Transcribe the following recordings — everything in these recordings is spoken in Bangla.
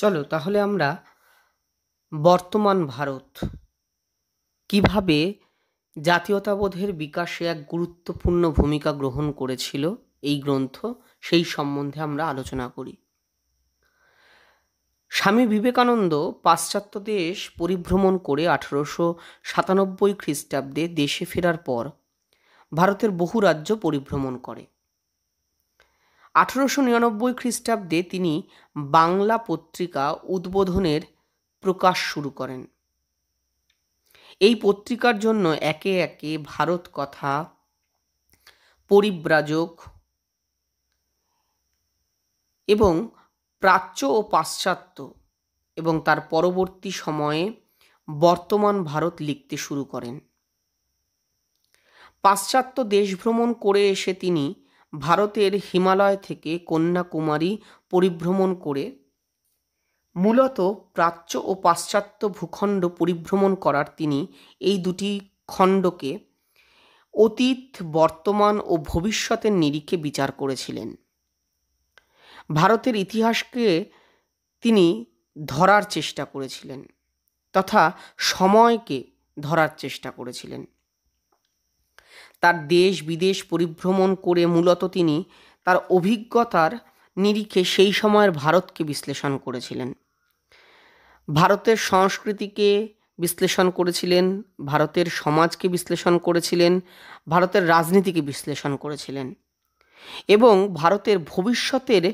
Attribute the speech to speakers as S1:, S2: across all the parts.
S1: চলো তাহলে আমরা বর্তমান ভারত কিভাবে জাতীয়তাবোধের বিকাশে এক গুরুত্বপূর্ণ ভূমিকা গ্রহণ করেছিল এই গ্রন্থ সেই সম্বন্ধে আমরা আলোচনা করি স্বামী বিবেকানন্দ পাশ্চাত্য দেশ পরিভ্রমণ করে আঠারোশো সাতানব্বই খ্রিস্টাব্দে দেশে ফেরার পর ভারতের বহু রাজ্য পরিভ্রমণ করে আঠেরোশো নিরানব্বই খ্রিস্টাব্দে তিনি বাংলা পত্রিকা উদ্বোধনের প্রকাশ শুরু করেন এই পত্রিকার জন্য একে একে ভারত কথা পরিব্রাজক এবং প্রাচ্য ও পাশ্চাত্য এবং তার পরবর্তী সময়ে বর্তমান ভারত লিখতে শুরু করেন পাশ্চাত্য দেশভ্রমণ করে এসে তিনি ভারতের হিমালয় থেকে কন্যাকুমারী পরিভ্রমণ করে মূলত প্রাচ্য ও পাশ্চাত্য ভূখণ্ড পরিভ্রমণ করার তিনি এই দুটি খণ্ডকে অতীত বর্তমান ও ভবিষ্যতের নিরিখে বিচার করেছিলেন ভারতের ইতিহাসকে তিনি ধরার চেষ্টা করেছিলেন তথা সময়কে ধরার চেষ্টা করেছিলেন তার দেশ বিদেশ পরিভ্রমণ করে মূলত তিনি তার অভিজ্ঞতার নিরিখে সেই সময়ের ভারতকে বিশ্লেষণ করেছিলেন ভারতের সংস্কৃতিকে বিশ্লেষণ করেছিলেন ভারতের সমাজকে বিশ্লেষণ করেছিলেন ভারতের রাজনীতিকে বিশ্লেষণ করেছিলেন এবং ভারতের ভবিষ্যতের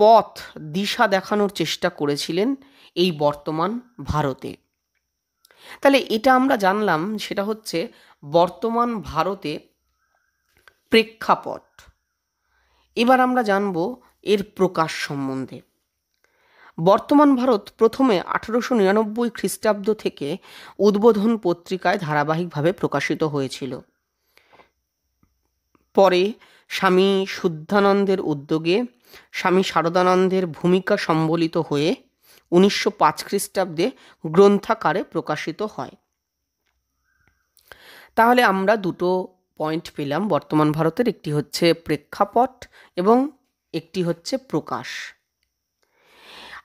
S1: পথ দিশা দেখানোর চেষ্টা করেছিলেন এই বর্তমান ভারতে তাহলে এটা আমরা জানলাম সেটা হচ্ছে বর্তমান ভারতে প্রেক্ষাপট এবার আমরা জানব এর প্রকাশ সম্বন্ধে বর্তমান ভারত প্রথমে আঠারোশো নিরানব্বই খ্রিস্টাব্দ থেকে উদ্বোধন পত্রিকায় ধারাবাহিকভাবে প্রকাশিত হয়েছিল পরে স্বামী শুদ্ধানন্দের উদ্যোগে স্বামী শারদানন্দের ভূমিকা সম্বলিত হয়ে উনিশশো পাঁচ খ্রিস্টাব্দে গ্রন্থাকারে প্রকাশিত হয় তাহলে আমরা দুটো পয়েন্ট পেলাম বর্তমান ভারতের একটি হচ্ছে প্রেক্ষাপট এবং একটি হচ্ছে প্রকাশ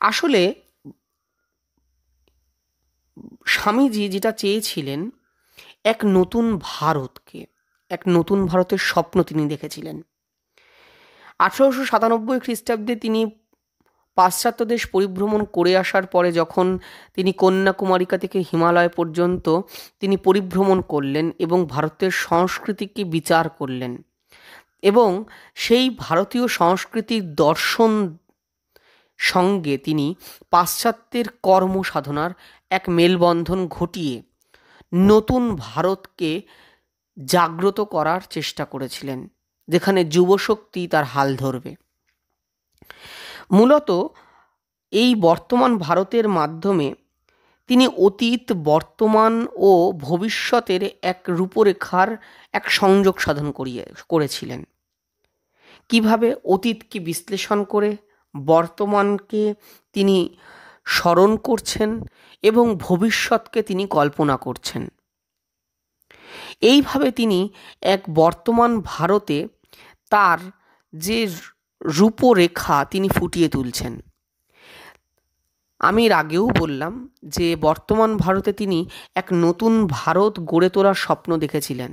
S1: আসলে স্বামীজি যেটা চেয়েছিলেন এক নতুন ভারতকে এক নতুন ভারতের স্বপ্ন তিনি দেখেছিলেন আঠেরোশো সাতানব্বই খ্রিস্টাব্দে তিনি পাশ্চাত্য দেশ পরিভ্রমণ করে আসার পরে যখন তিনি কন্যাকুমারিকা থেকে হিমালয় পর্যন্ত তিনি পরিভ্রমণ করলেন এবং ভারতের সংস্কৃতিকে বিচার করলেন এবং সেই ভারতীয় সংস্কৃতির দর্শন সঙ্গে তিনি পাশ্চাত্যের কর্ম সাধনার এক মেলবন্ধন ঘটিয়ে নতুন ভারতকে জাগ্রত করার চেষ্টা করেছিলেন যেখানে যুবশক্তি তার হাল ধরবে মূলত এই বর্তমান ভারতের মাধ্যমে তিনি অতীত বর্তমান ও ভবিষ্যতের এক রূপরেখার এক সংযোগ সাধন করিয়ে করেছিলেন কিভাবে অতীতকে বিশ্লেষণ করে বর্তমানকে তিনি স্মরণ করছেন এবং ভবিষ্যৎকে তিনি কল্পনা করছেন এইভাবে তিনি এক বর্তমান ভারতে তার যে রূপরেখা তিনি ফুটিয়ে তুলছেন আমি এর আগেও বললাম যে বর্তমান ভারতে তিনি এক নতুন ভারত গড়ে তোলার স্বপ্ন দেখেছিলেন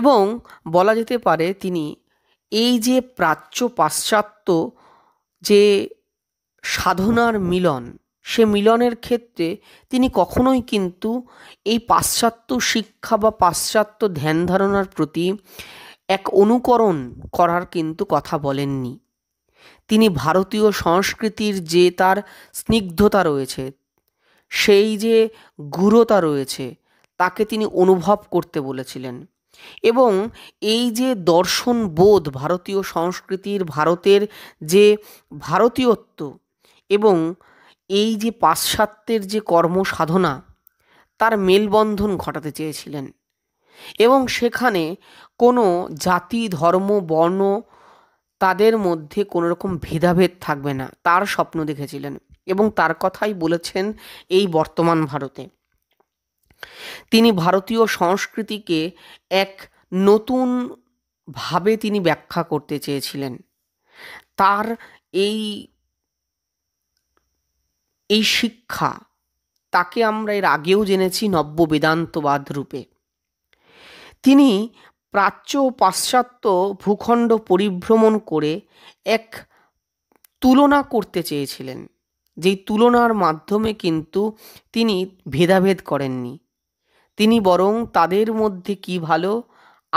S1: এবং বলা যেতে পারে তিনি এই যে প্রাচ্য পাশ্চাত্য যে সাধনার মিলন সে মিলনের ক্ষেত্রে তিনি কখনোই কিন্তু এই পাশ্চাত্য শিক্ষা বা পাশ্চাত্য ধ্যান ধারণার প্রতি এক অনুকরণ করার কিন্তু কথা বলেননি তিনি ভারতীয় সংস্কৃতির যে তার স্নিগ্ধতা রয়েছে সেই যে গুরুতা রয়েছে তাকে তিনি অনুভব করতে বলেছিলেন এবং এই যে দর্শন বোধ ভারতীয় সংস্কৃতির ভারতের যে ভারতীয়ত্ব এবং এই যে পাশ্চাত্যের যে কর্মসাধনা তার মেলবন্ধন ঘটাতে চেয়েছিলেন এবং সেখানে কোনো জাতি ধর্ম বর্ণ তাদের মধ্যে কোনো রকম ভেদাভেদ থাকবে না তার স্বপ্ন দেখেছিলেন এবং তার কথাই বলেছেন এই বর্তমান ভারতে তিনি ভারতীয় সংস্কৃতিকে এক নতুন ভাবে তিনি ব্যাখ্যা করতে চেয়েছিলেন তার এই এই শিক্ষা তাকে আমরা এর আগেও জেনেছি নব্য বেদান্তবাদ রূপে তিনি প্রাচ্য ও পাশ্চাত্য ভূখণ্ড পরিভ্রমণ করে এক তুলনা করতে চেয়েছিলেন যেই তুলনার মাধ্যমে কিন্তু তিনি ভেদাভেদ করেননি তিনি বরং তাদের মধ্যে কি ভালো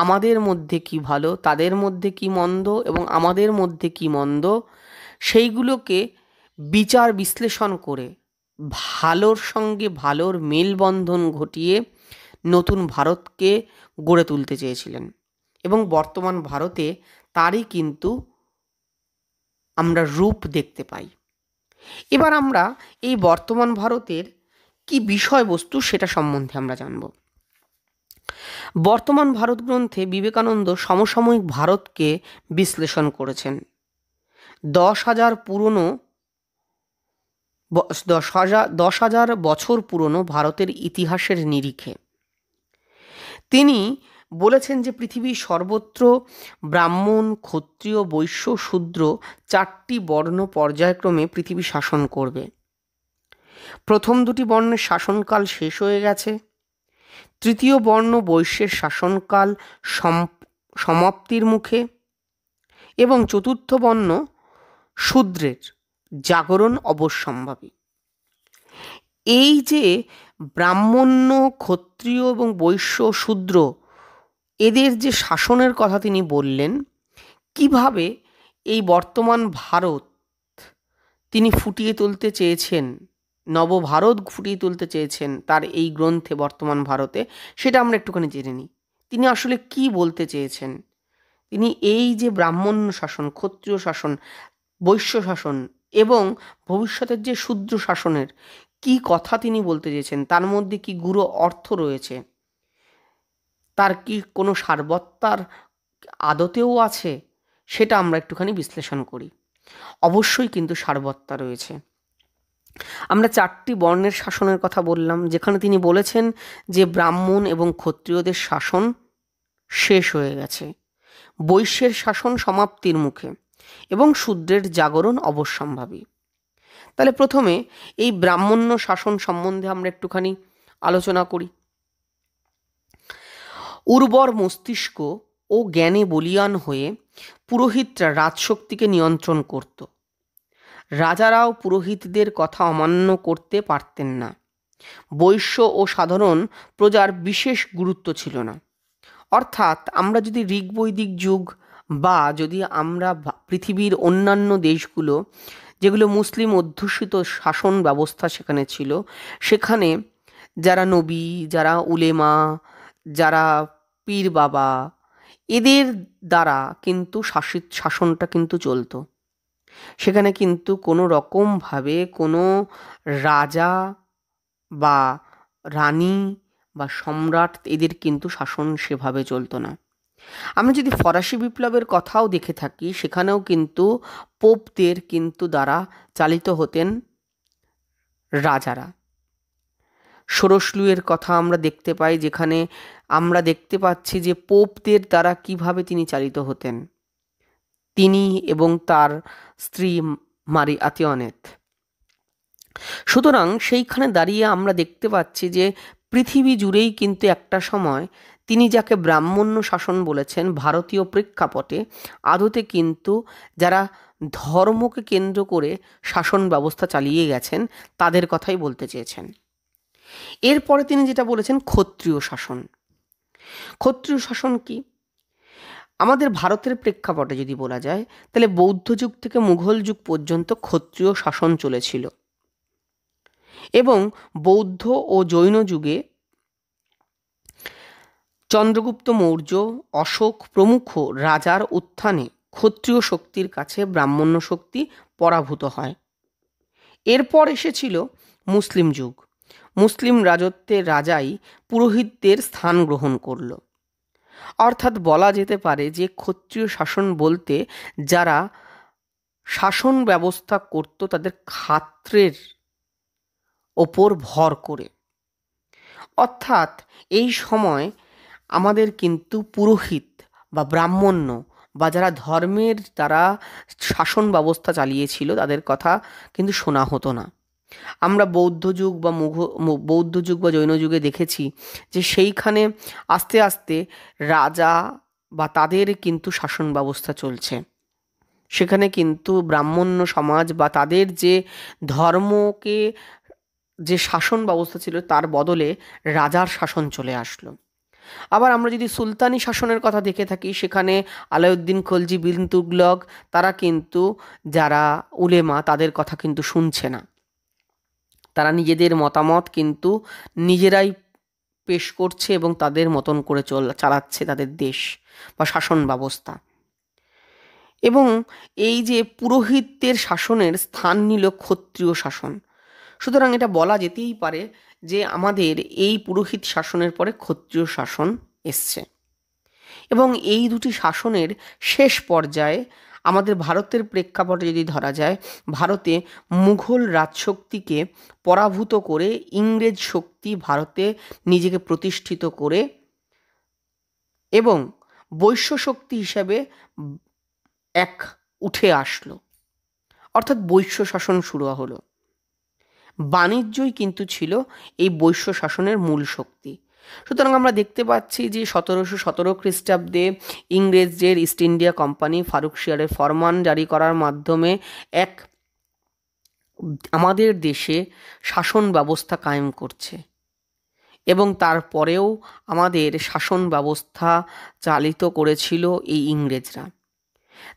S1: আমাদের মধ্যে কি ভালো তাদের মধ্যে কি মন্দ এবং আমাদের মধ্যে কি মন্দ সেইগুলোকে বিচার বিশ্লেষণ করে ভালোর সঙ্গে ভালোর মেলবন্ধন ঘটিয়ে নতুন ভারতকে গড়ে তুলতে চেয়েছিলেন এবং বর্তমান ভারতে তারই কিন্তু আমরা রূপ দেখতে পাই এবার আমরা এই বর্তমান ভারতের কি বিষয়বস্তু সেটা সম্বন্ধে আমরা জানব বর্তমান ভারত গ্রন্থে বিবেকানন্দ সমসাময়িক ভারতকে বিশ্লেষণ করেছেন দশ হাজার পুরনো দশ হাজার দশ হাজার বছর পুরনো ভারতের ইতিহাসের নিরিখে তিনি বলেছেন যে পৃথিবীর সর্বত্র ব্রাহ্মণ ক্ষত্রিয় বৈশ্য শূদ্র চারটি বর্ণ পর্যায়ক্রমে পৃথিবী শাসন করবে প্রথম দুটি বর্ণের শাসনকাল শেষ হয়ে গেছে তৃতীয় বর্ণ বৈশ্যের শাসনকাল সমাপ্তির মুখে এবং চতুর্থ বর্ণ শূদ্রের জাগরণ অবশ্যম্ভাবী এই যে ব্রাহ্মণ্য ক্ষত্রিয় এবং বৈশ্য শূদ্র এদের যে শাসনের কথা তিনি বললেন কিভাবে এই বর্তমান ভারত তিনি ফুটিয়ে তুলতে চেয়েছেন নবভারত ফুটিয়ে তুলতে চেয়েছেন তার এই গ্রন্থে বর্তমান ভারতে সেটা আমরা একটুখানি জেনে নিই তিনি আসলে কি বলতে চেয়েছেন তিনি এই যে ব্রাহ্মণ্য শাসন ক্ষত্রিয় শাসন বৈশ্য শাসন এবং ভবিষ্যতের যে শূদ্র শাসনের কি কথা তিনি বলতে চেয়েছেন তার মধ্যে কি গুরু অর্থ রয়েছে তার কি কোনো সার্বত্তার আদতেও আছে সেটা আমরা একটুখানি বিশ্লেষণ করি অবশ্যই কিন্তু সার্বত্তা রয়েছে আমরা চারটি বর্ণের শাসনের কথা বললাম যেখানে তিনি বলেছেন যে ব্রাহ্মণ এবং ক্ষত্রিয়দের শাসন শেষ হয়ে গেছে বৈশ্যের শাসন সমাপ্তির মুখে এবং শূদ্রের জাগরণ অবশ্যম্ভাবী তাহলে প্রথমে এই ব্রাহ্মণ্য শাসন সম্বন্ধে আমরা একটুখানি আলোচনা করি উর্বর মস্তিষ্ক ও জ্ঞানে বলিয়ান হয়ে পুরোহিতরা রাজশক্তিকে নিয়ন্ত্রণ করত রাজারাও পুরোহিতদের কথা অমান্য করতে পারতেন না বৈশ্য ও সাধারণ প্রজার বিশেষ গুরুত্ব ছিল না অর্থাৎ আমরা যদি ঋগ্বৈদিক যুগ বা যদি আমরা পৃথিবীর অন্যান্য দেশগুলো যেগুলো মুসলিম অধ্যুষিত শাসন ব্যবস্থা সেখানে ছিল সেখানে যারা নবী যারা উলেমা যারা পীর বাবা এদের দ্বারা কিন্তু শাসিত শাসনটা কিন্তু চলতো সেখানে কিন্তু কোনো রকমভাবে কোনো রাজা বা রানী বা সম্রাট এদের কিন্তু শাসন সেভাবে চলতো না আমরা যদি ফরাসি বিপ্লবের কথাও দেখে থাকি সেখানেও কিন্তু পোপদের কিন্তু দ্বারা চালিত হতেন রাজারা ষোড়শলুয়ের কথা আমরা দেখতে পাই যেখানে আমরা দেখতে পাচ্ছি যে পোপদের দ্বারা কিভাবে তিনি চালিত হতেন তিনি এবং তার স্ত্রী মারি আতিয়নেত সুতরাং সেইখানে দাঁড়িয়ে আমরা দেখতে পাচ্ছি যে পৃথিবী জুড়েই কিন্তু একটা সময় তিনি যাকে ব্রাহ্মণ্য শাসন বলেছেন ভারতীয় প্রেক্ষাপটে আদতে কিন্তু যারা ধর্মকে কেন্দ্র করে শাসন ব্যবস্থা চালিয়ে গেছেন তাদের কথাই বলতে চেয়েছেন এরপরে তিনি যেটা বলেছেন ক্ষত্রিয় শাসন ক্ষত্রিয় শাসন কি আমাদের ভারতের প্রেক্ষাপটে যদি বলা যায় তাহলে বৌদ্ধ যুগ থেকে মুঘল যুগ পর্যন্ত ক্ষত্রিয় শাসন চলেছিল এবং বৌদ্ধ ও জৈন যুগে চন্দ্রগুপ্ত মৌর্য অশোক প্রমুখ রাজার উত্থানে ক্ষত্রিয় শক্তির কাছে ব্রাহ্মণ্য শক্তি পরাভূত হয় এরপর এসেছিল মুসলিম যুগ মুসলিম রাজত্বের রাজাই পুরোহিতদের স্থান গ্রহণ করল অর্থাৎ বলা যেতে পারে যে ক্ষত্রিয় শাসন বলতে যারা শাসন ব্যবস্থা করত তাদের খাত্রের ওপর ভর করে অর্থাৎ এই সময় আমাদের কিন্তু পুরোহিত বা ব্রাহ্মণ্য বা যারা ধর্মের দ্বারা শাসন ব্যবস্থা চালিয়েছিল তাদের কথা কিন্তু শোনা হতো না আমরা বৌদ্ধ যুগ বা মুঘ বৌদ্ধ যুগ বা জৈন যুগে দেখেছি যে সেইখানে আস্তে আস্তে রাজা বা তাদের কিন্তু শাসন ব্যবস্থা চলছে সেখানে কিন্তু ব্রাহ্মণ্য সমাজ বা তাদের যে ধর্মকে যে শাসন ব্যবস্থা ছিল তার বদলে রাজার শাসন চলে আসলো আবার আমরা যদি সুলতানি শাসনের কথা দেখে থাকি সেখানে আলাউদ্দিন খলজি বিন তুগলক তারা কিন্তু যারা উলেমা তাদের কথা কিন্তু শুনছে না তারা নিজেদের মতামত কিন্তু নিজেরাই পেশ করছে এবং তাদের মতন করে চল চালাচ্ছে তাদের দেশ বা শাসন ব্যবস্থা এবং এই যে পুরোহিতদের শাসনের স্থান নিল ক্ষত্রিয় শাসন সুতরাং এটা বলা যেতেই পারে যে আমাদের এই পুরোহিত শাসনের পরে ক্ষত্রিয় শাসন এসছে এবং এই দুটি শাসনের শেষ পর্যায়ে আমাদের ভারতের প্রেক্ষাপটে যদি ধরা যায় ভারতে মুঘল রাজশক্তিকে পরাভূত করে ইংরেজ শক্তি ভারতে নিজেকে প্রতিষ্ঠিত করে এবং বৈশ্য শক্তি হিসাবে এক উঠে আসলো অর্থাৎ বৈশ্য শাসন শুরু হলো বাণিজ্যই কিন্তু ছিল এই বৈশ্য শাসনের মূল শক্তি সুতরাং আমরা দেখতে পাচ্ছি যে সতেরোশো সতেরো খ্রিস্টাব্দে ইংরেজদের ইস্ট ইন্ডিয়া কোম্পানি ফারুক শিয়ারের ফরমান জারি করার মাধ্যমে এক আমাদের দেশে শাসন ব্যবস্থা কায়েম করছে এবং তারপরেও আমাদের শাসন ব্যবস্থা চালিত করেছিল এই ইংরেজরা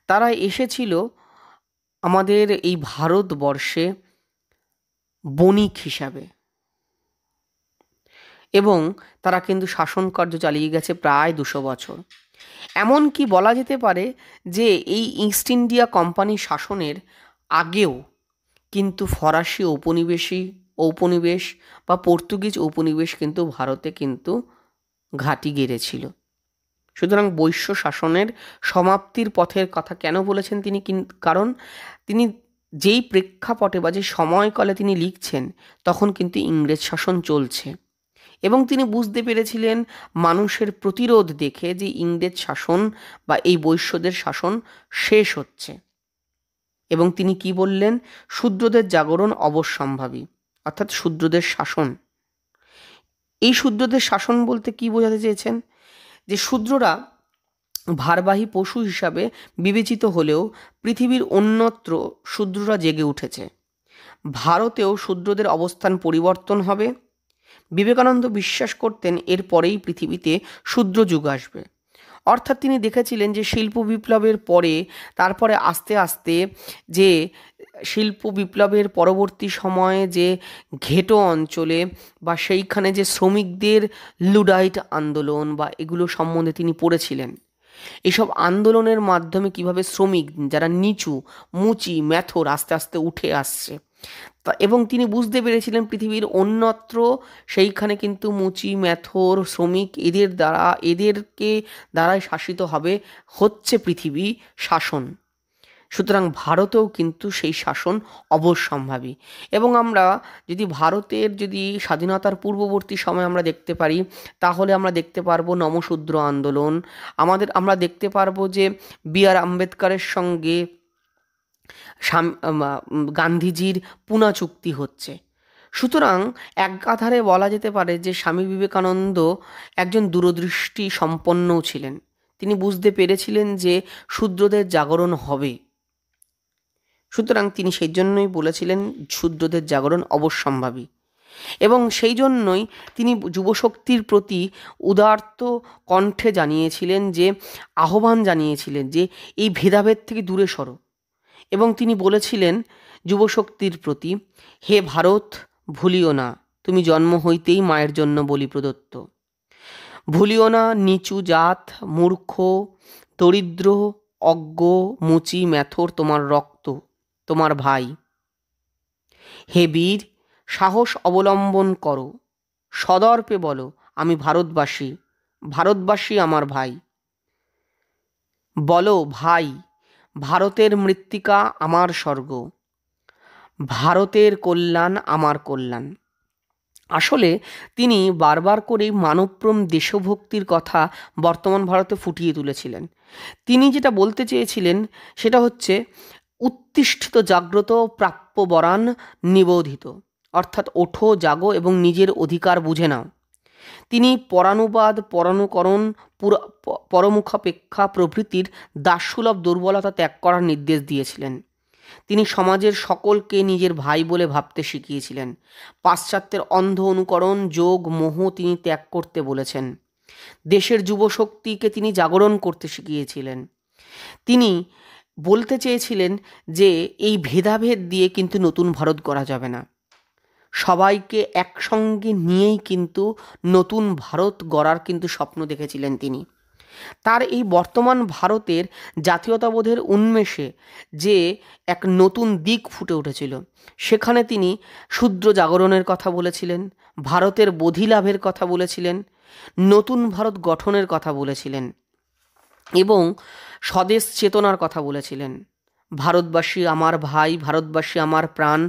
S1: তারা এসেছিল আমাদের এই ভারতবর্ষে বণিক হিসাবে এবং তারা কিন্তু শাসনকার্য চালিয়ে গেছে প্রায় দুশো বছর এমন কি বলা যেতে পারে যে এই ইস্ট ইন্ডিয়া কোম্পানি শাসনের আগেও কিন্তু ফরাসি ঔপনিবেশী ঔপনিবেশ বা পর্তুগিজ ঔপনিবেশ কিন্তু ভারতে কিন্তু ঘাঁটি গেড়েছিল সুতরাং বৈশ্য শাসনের সমাপ্তির পথের কথা কেন বলেছেন তিনি কারণ তিনি যেই প্রেক্ষাপটে বা যে সময়কালে তিনি লিখছেন তখন কিন্তু ইংরেজ শাসন চলছে এবং তিনি বুঝতে পেরেছিলেন মানুষের প্রতিরোধ দেখে যে ইংরেজ শাসন বা এই বৈশ্যদের শাসন শেষ হচ্ছে এবং তিনি কি বললেন শূদ্রদের জাগরণ অবশ্যম্ভাবী অর্থাৎ শূদ্রদের শাসন এই শূদ্রদের শাসন বলতে কি বোঝাতে চেয়েছেন যে শূদ্ররা ভারবাহী পশু হিসাবে বিবেচিত হলেও পৃথিবীর অন্যত্র শূদ্ররা জেগে উঠেছে ভারতেও শূদ্রদের অবস্থান পরিবর্তন হবে বিবেকানন্দ বিশ্বাস করতেন এর পরেই পৃথিবীতে শূদ্র যুগ আসবে অর্থাৎ তিনি দেখেছিলেন যে শিল্প বিপ্লবের পরে তারপরে আস্তে আস্তে যে শিল্প বিপ্লবের পরবর্তী সময়ে যে ঘেটো অঞ্চলে বা সেইখানে যে শ্রমিকদের লুডাইট আন্দোলন বা এগুলো সম্বন্ধে তিনি পড়েছিলেন এসব আন্দোলনের মাধ্যমে কিভাবে শ্রমিক যারা নিচু মুচি ম্যাথর আস্তে আস্তে উঠে আসছে তা এবং তিনি বুঝতে পেরেছিলেন পৃথিবীর অন্যত্র সেইখানে কিন্তু মুচি ম্যাথর শ্রমিক এদের দ্বারা এদেরকে দ্বারাই শাসিত হবে হচ্ছে পৃথিবী শাসন সুতরাং ভারতেও কিন্তু সেই শাসন অবশ্যম্ভাবী এবং আমরা যদি ভারতের যদি স্বাধীনতার পূর্ববর্তী সময় আমরা দেখতে পারি তাহলে আমরা দেখতে পারবো নমশূদ্র আন্দোলন আমাদের আমরা দেখতে পারবো যে বি আর আম্বেদকারের সঙ্গে গান্ধীজির পুনা চুক্তি হচ্ছে সুতরাং একাধারে বলা যেতে পারে যে স্বামী বিবেকানন্দ একজন দূরদৃষ্টি সম্পন্নও ছিলেন তিনি বুঝতে পেরেছিলেন যে শূদ্রদের জাগরণ হবে সুতরাং তিনি সেই জন্যই বলেছিলেন শূদ্রদের জাগরণ অবশ্যম্ভাবী এবং সেই জন্যই তিনি যুবশক্তির প্রতি উদার্ত কণ্ঠে জানিয়েছিলেন যে আহ্বান জানিয়েছিলেন যে এই ভেদাভেদ থেকে দূরে সরো এবং তিনি বলেছিলেন যুবশক্তির প্রতি হে ভারত ভুলিও না তুমি জন্ম হইতেই মায়ের জন্য বলি প্রদত্ত ভুলিও না নিচু জাত মূর্খ দরিদ্র অজ্ঞ মুচি ম্যাথর তোমার রক্ত তোমার ভাই হে বীর সাহস অবলম্বন করো সদর্পে বলো আমি ভারতবাসী ভারতবাসী আমার ভাই বলো ভাই ভারতের মৃত্তিকা আমার স্বর্গ ভারতের কল্যাণ আমার কল্যাণ আসলে তিনি বারবার করে মানবপ্রম দেশভক্তির কথা বর্তমান ভারতে ফুটিয়ে তুলেছিলেন তিনি যেটা বলতে চেয়েছিলেন সেটা হচ্ছে উত্তিষ্ঠিত জাগ্রত প্রাপ্য বরান নিবোধিত অর্থাৎ ওঠো জাগো এবং নিজের অধিকার বুঝে নাও তিনি পরানুবাদ পরানুকরণ পরমুখাপেক্ষা প্রভৃতির দাসসুলভ দুর্বলতা ত্যাগ করার নির্দেশ দিয়েছিলেন তিনি সমাজের সকলকে নিজের ভাই বলে ভাবতে শিখিয়েছিলেন পাশ্চাত্যের অন্ধ অনুকরণ যোগ মোহ তিনি ত্যাগ করতে বলেছেন দেশের যুবশক্তিকে তিনি জাগরণ করতে শিখিয়েছিলেন তিনি বলতে চেয়েছিলেন যে এই ভেদাভেদ দিয়ে কিন্তু নতুন ভারত করা যাবে না সবাইকে একসঙ্গে নিয়েই কিন্তু নতুন ভারত গড়ার কিন্তু স্বপ্ন দেখেছিলেন তিনি তার এই বর্তমান ভারতের জাতীয়তাবোধের উন্মেষে যে এক নতুন দিক ফুটে উঠেছিল সেখানে তিনি শূদ্র জাগরণের কথা বলেছিলেন ভারতের বোধিলাভের কথা বলেছিলেন নতুন ভারত গঠনের কথা বলেছিলেন এবং স্বদেশ চেতনার কথা বলেছিলেন ভারতবাসী আমার ভাই ভারতবাসী আমার প্রাণ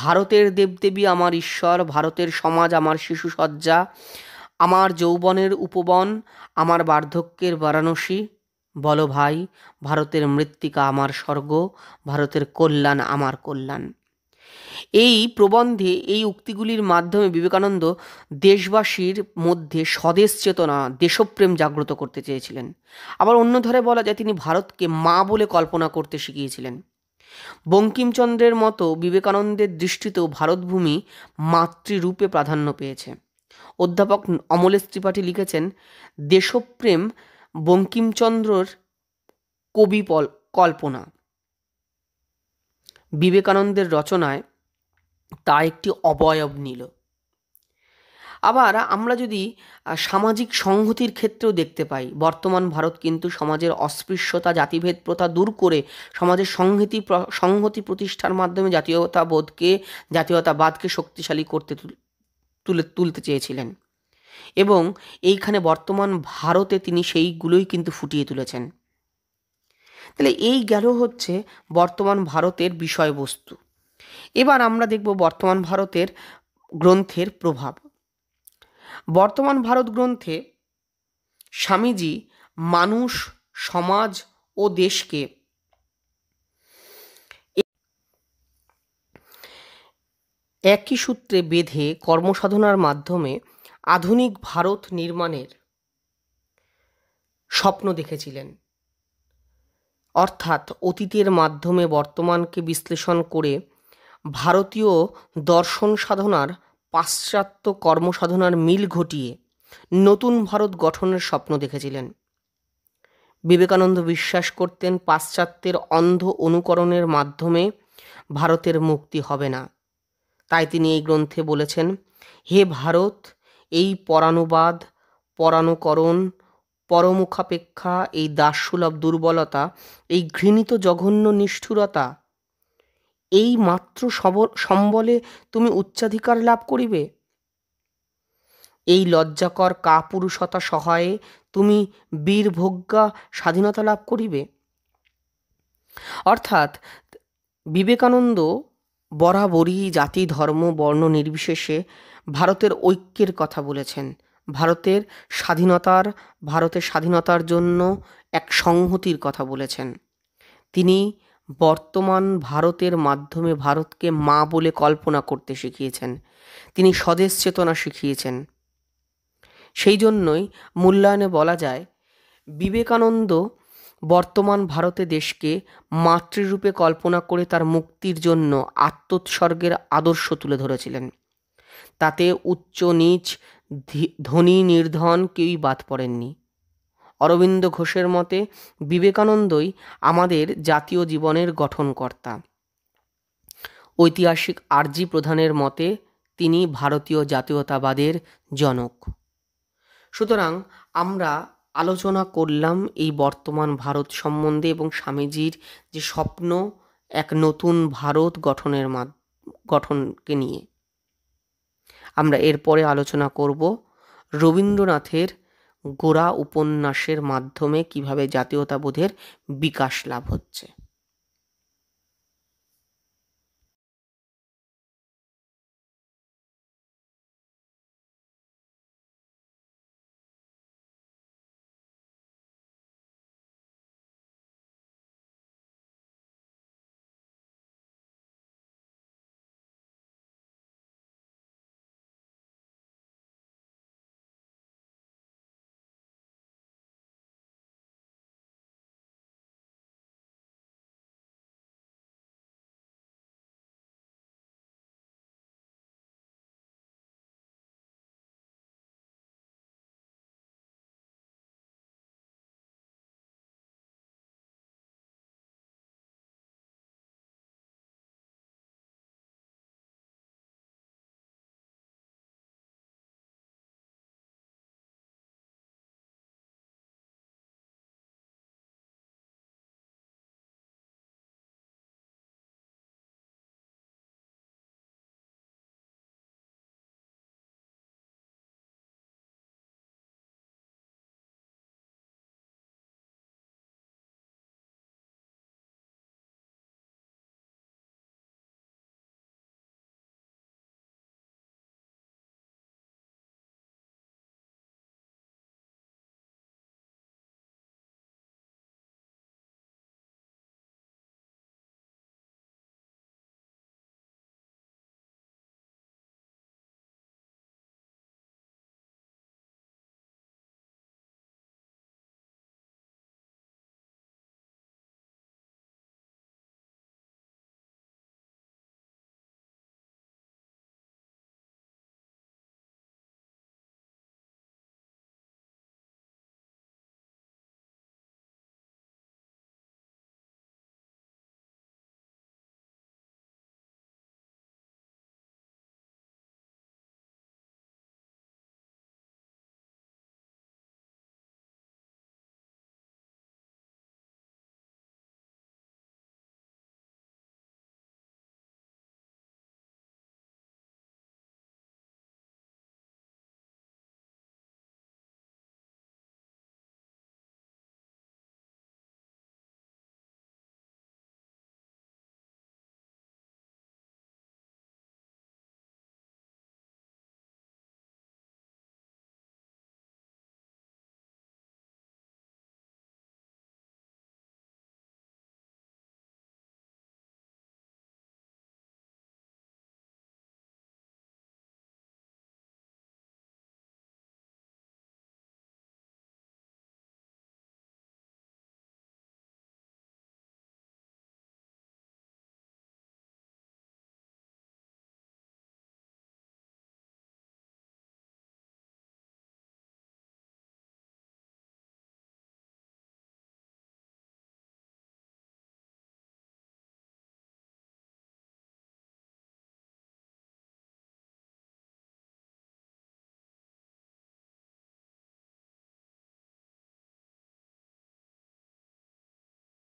S1: ভারতের দেবদেবী আমার ঈশ্বর ভারতের সমাজ আমার শিশুসজ্জা আমার যৌবনের উপবন আমার বার্ধক্যের বারাণসী বলো ভাই ভারতের মৃত্তিকা আমার স্বর্গ ভারতের কল্যাণ আমার কল্যাণ এই প্রবন্ধে এই উক্তিগুলির মাধ্যমে বিবেকানন্দ দেশবাসীর মধ্যে স্বদেশ চেতনা দেশপ্রেম জাগ্রত করতে চেয়েছিলেন আবার অন্য ধরে বলা যায় তিনি ভারতকে মা বলে কল্পনা করতে শিখিয়েছিলেন বঙ্কিমচন্দ্রের মতো বিবেকানন্দের দৃষ্টিতেও ভারতভূমি মাতৃরূপে প্রাধান্য পেয়েছে অধ্যাপক অমলেশ ত্রিপাঠী লিখেছেন দেশপ্রেম বঙ্কিমচন্দ্রর কবি কল্পনা বিবেকানন্দের রচনায় তা একটি অবয়ব নিল আবার আমরা যদি সামাজিক সংহতির ক্ষেত্রেও দেখতে পাই বর্তমান ভারত কিন্তু সমাজের অস্পৃশ্যতা জাতিভেদ প্রথা দূর করে সমাজের সংহতি সংহতি প্রতিষ্ঠার মাধ্যমে জাতীয়তাবোধকে জাতীয়তাবাদকে শক্তিশালী করতে তুলে তুলতে চেয়েছিলেন এবং এইখানে বর্তমান ভারতে তিনি সেইগুলোই কিন্তু ফুটিয়ে তুলেছেন তাহলে এই গেল হচ্ছে বর্তমান ভারতের বিষয়বস্তু এবার আমরা দেখব বর্তমান ভারতের গ্রন্থের প্রভাব বর্তমান ভারত গ্রন্থে স্বামীজি মানুষ সমাজ ও দেশকে একই সূত্রে বেঁধে কর্মসাধনার মাধ্যমে আধুনিক ভারত নির্মাণের স্বপ্ন দেখেছিলেন অর্থাৎ অতীতের মাধ্যমে বর্তমানকে বিশ্লেষণ করে ভারতীয় দর্শন সাধনার পাশ্চাত্য কর্মসাধনার মিল ঘটিয়ে নতুন ভারত গঠনের স্বপ্ন দেখেছিলেন বিবেকানন্দ বিশ্বাস করতেন পাশ্চাত্যের অন্ধ অনুকরণের মাধ্যমে ভারতের মুক্তি হবে না তাই তিনি এই গ্রন্থে বলেছেন হে ভারত এই পরানুবাদ পরানুকরণ পরমুখাপেক্ষা এই দাসসুলভ দুর্বলতা এই ঘৃণিত জঘন্য নিষ্ঠুরতা এই মাত্র সম্বলে তুমি উচ্চাধিকার লাভ করিবে এই লজ্জাকর কাপুরুষতা সহায়ে তুমি বীরভোগ্যা স্বাধীনতা লাভ করিবে অর্থাৎ বিবেকানন্দ বরাবরই জাতি ধর্ম বর্ণ নির্বিশেষে ভারতের ঐক্যের কথা বলেছেন ভারতের স্বাধীনতার ভারতের স্বাধীনতার জন্য এক সংহতির কথা বলেছেন তিনি বর্তমান ভারতের মাধ্যমে ভারতকে মা বলে কল্পনা করতে শিখিয়েছেন তিনি স্বদেশ চেতনা শিখিয়েছেন সেই জন্যই মূল্যায়নে বলা যায় বিবেকানন্দ বর্তমান ভারতে দেশকে মাতৃরূপে কল্পনা করে তার মুক্তির জন্য আত্মোৎসর্গের আদর্শ তুলে ধরেছিলেন তাতে উচ্চ নিচ ধনী নির্ধন কেউই বাদ পড়েননি অরবিন্দ ঘোষের মতে বিবেকানন্দই আমাদের জাতীয় জীবনের গঠনকর্তা ঐতিহাসিক আরজি প্রধানের মতে তিনি ভারতীয় জাতীয়তাবাদের জনক সুতরাং আমরা আলোচনা করলাম এই বর্তমান ভারত সম্বন্ধে এবং স্বামীজির যে স্বপ্ন এক নতুন ভারত গঠনের গঠনকে নিয়ে আমরা এরপরে আলোচনা করব রবীন্দ্রনাথের গোড়া উপন্যাসের মাধ্যমে কিভাবে জাতীয়তাবোধের বিকাশ লাভ হচ্ছে